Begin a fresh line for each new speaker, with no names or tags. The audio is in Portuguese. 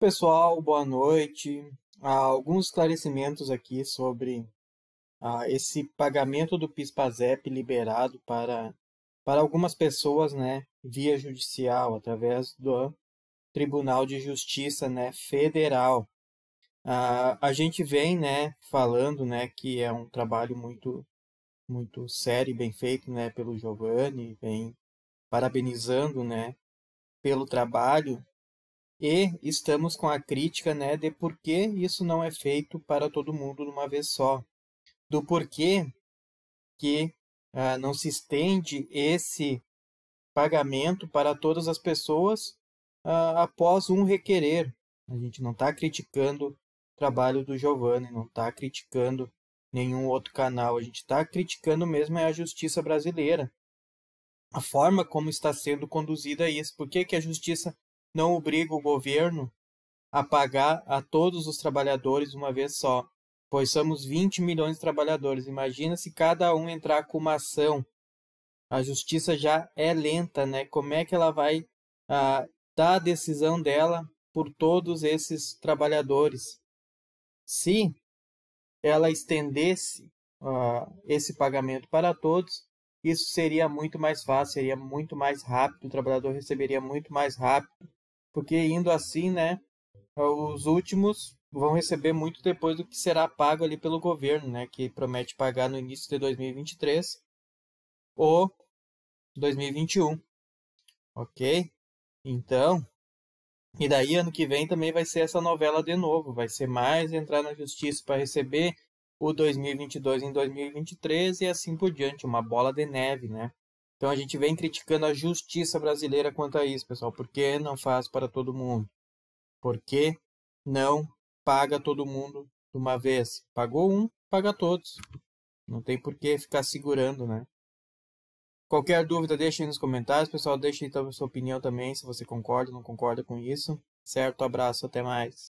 Pessoal, boa noite. Há alguns esclarecimentos aqui sobre ah, esse pagamento do PIS/PASEP liberado para, para algumas pessoas, né, via judicial, através do Tribunal de Justiça, né, federal. Ah, a gente vem, né, falando, né, que é um trabalho muito muito sério e bem feito, né, pelo Giovanni, vem parabenizando, né, pelo trabalho e estamos com a crítica né, de por que isso não é feito para todo mundo de uma vez só. Do porquê que ah, não se estende esse pagamento para todas as pessoas ah, após um requerer. A gente não está criticando o trabalho do Giovanni, não está criticando nenhum outro canal. A gente está criticando mesmo é a justiça brasileira. A forma como está sendo conduzida isso. Por que, que a justiça não obriga o governo a pagar a todos os trabalhadores uma vez só, pois somos 20 milhões de trabalhadores. Imagina se cada um entrar com uma ação. A justiça já é lenta, né? Como é que ela vai ah, dar a decisão dela por todos esses trabalhadores? Se ela estendesse ah, esse pagamento para todos, isso seria muito mais fácil, seria muito mais rápido, o trabalhador receberia muito mais rápido porque indo assim, né, os últimos vão receber muito depois do que será pago ali pelo governo, né, que promete pagar no início de 2023 ou 2021. OK? Então, e daí ano que vem também vai ser essa novela de novo, vai ser mais entrar na justiça para receber o 2022 em 2023 e assim por diante, uma bola de neve, né? Então a gente vem criticando a justiça brasileira quanto a isso, pessoal. Por que não faz para todo mundo? Por que não paga todo mundo de uma vez? Pagou um, paga todos. Não tem por que ficar segurando, né? Qualquer dúvida, aí nos comentários, pessoal. deixe então a sua opinião também, se você concorda ou não concorda com isso. Certo? Abraço, até mais.